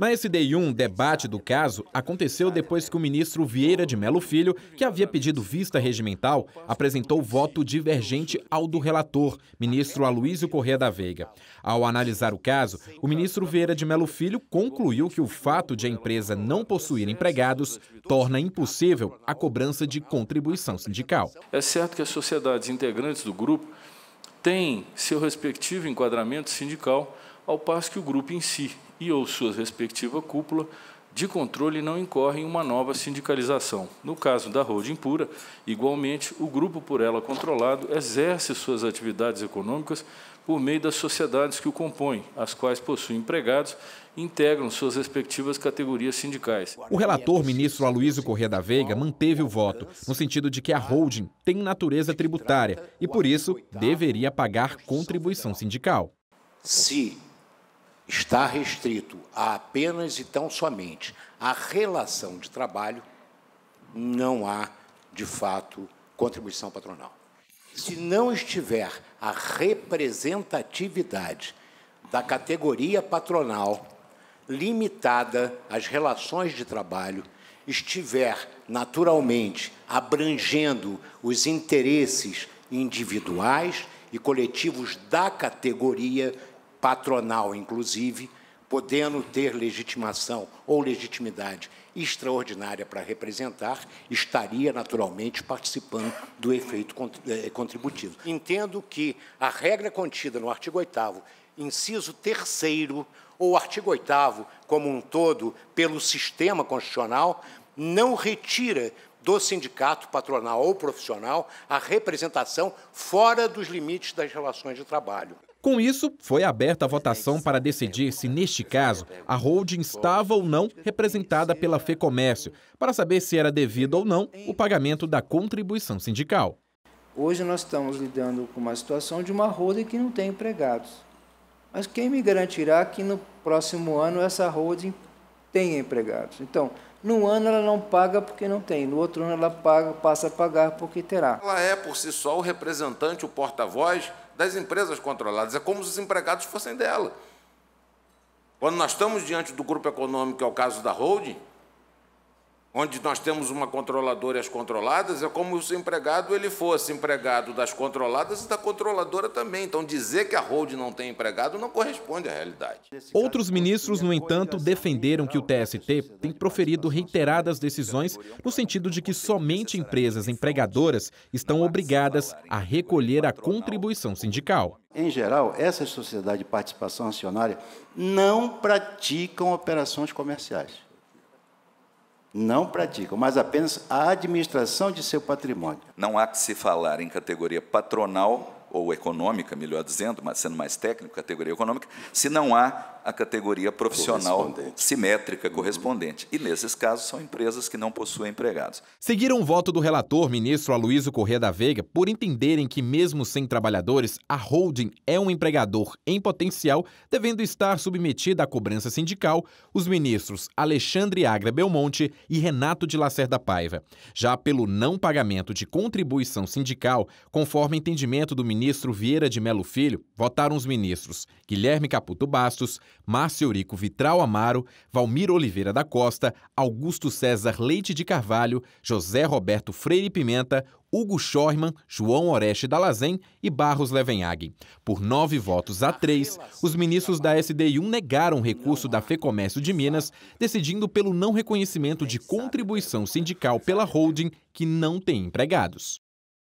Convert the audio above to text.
Na SD1, debate do caso aconteceu depois que o ministro Vieira de Melo Filho, que havia pedido vista regimental, apresentou voto divergente ao do relator, ministro Aloysio Corrêa da Veiga. Ao analisar o caso, o ministro Vieira de Melo Filho concluiu que o fato de a empresa não possuir empregados torna impossível a cobrança de contribuição sindical. É certo que as sociedades integrantes do grupo têm seu respectivo enquadramento sindical, ao passo que o grupo em si e ou sua respectiva cúpula de controle não incorre em uma nova sindicalização. No caso da holding pura, igualmente, o grupo por ela controlado exerce suas atividades econômicas por meio das sociedades que o compõem, as quais possuem empregados e integram suas respectivas categorias sindicais. O relator, ministro Aloysio Corrêa da Veiga, manteve o voto, no sentido de que a holding tem natureza tributária e, por isso, deveria pagar contribuição sindical. Se está restrito a apenas e tão somente a relação de trabalho, não há, de fato, contribuição patronal. Se não estiver a representatividade da categoria patronal limitada às relações de trabalho, estiver naturalmente abrangendo os interesses individuais e coletivos da categoria patronal, inclusive, podendo ter legitimação ou legitimidade extraordinária para representar, estaria naturalmente participando do efeito eh, contributivo. Entendo que a regra contida no artigo 8 inciso 3 ou artigo 8 como um todo, pelo sistema constitucional, não retira do sindicato patronal ou profissional a representação fora dos limites das relações de trabalho. Com isso, foi aberta a votação para decidir se, neste caso, a holding estava ou não representada pela FEComércio, para saber se era devido ou não o pagamento da contribuição sindical. Hoje nós estamos lidando com uma situação de uma holding que não tem empregados. Mas quem me garantirá que no próximo ano essa holding tenha empregados? Então, num ano ela não paga porque não tem, no outro ano ela paga, passa a pagar porque terá. Ela é, por si só, o representante, o porta-voz das empresas controladas. É como se os empregados fossem dela. Quando nós estamos diante do grupo econômico, que é o caso da holding, onde nós temos uma controladora e as controladas, é como se o empregado ele fosse empregado das controladas e da controladora também. Então, dizer que a Hold não tem empregado não corresponde à realidade. Outros ministros, no entanto, defenderam que o TST tem proferido reiteradas decisões no sentido de que somente empresas empregadoras estão obrigadas a recolher a contribuição sindical. Em geral, essas sociedades de participação acionária não praticam operações comerciais não praticam, mas apenas a administração de seu patrimônio. Não há que se falar em categoria patronal ou econômica, melhor dizendo, mas sendo mais técnico, categoria econômica, se não há a categoria profissional simétrica uhum. correspondente. E nesses casos são empresas que não possuem empregados. Seguiram o voto do relator, ministro Aloysio Corrêa da Veiga, por entenderem que mesmo sem trabalhadores, a holding é um empregador em potencial, devendo estar submetida à cobrança sindical, os ministros Alexandre Agra Belmonte e Renato de Lacerda Paiva. Já pelo não pagamento de contribuição sindical, conforme entendimento do ministro Vieira de Melo Filho, votaram os ministros Guilherme Caputo Bastos, Márcio Eurico Vitral Amaro, Valmir Oliveira da Costa, Augusto César Leite de Carvalho, José Roberto Freire Pimenta, Hugo Schorman, João Oreste Dalazen e Barros Levenhagen. Por nove votos a três, os ministros da SDI1 negaram o recurso da FEComércio de Minas, decidindo pelo não reconhecimento de contribuição sindical pela holding que não tem empregados.